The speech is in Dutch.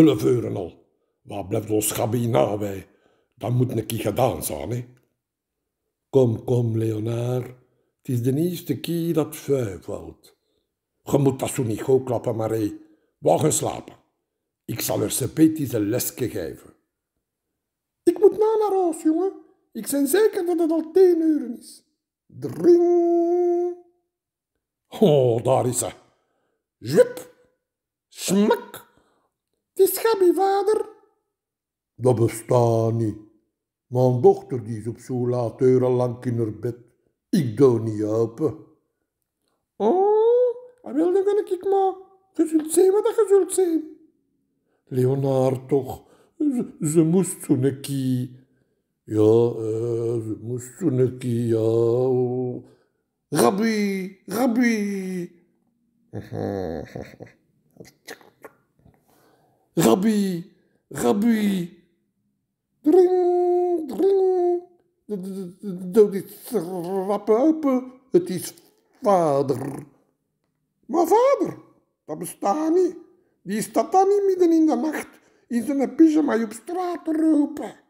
Ulleveuren al. Waar blijft ons gabi na bij? Dan moet een keer gedaan zijn, Kom, kom, Leonard. Het is de eerste keer dat vuil valt. Je moet dat zo niet goed klappen, Marie. Wacht eens slapen? Ik zal er sepetisch een lesje geven. Ik moet na naar huis, jongen. Ik ben zeker dat het al tien uur is. Dring. Oh, daar is ze. Zwip. Smak. Het is vader. Dat bestaat niet. Mijn dochter die is op zo laat uren lang in haar bed. Ik doe niet helpen. Oh, wilde dan ik maar. Je zult zien wat je zult zien. Leonard toch, ze, ze moest zo'n kie. Ja, eh, ze moest zo'n kie, ja. Rabbi, rabbi. Rabbi, Rabbi. Dring, dring. De dood is open. Het is vader. Maar vader, dat bestaat niet. Die staat dan niet midden in de nacht in zijn pyjama op straat te roepen.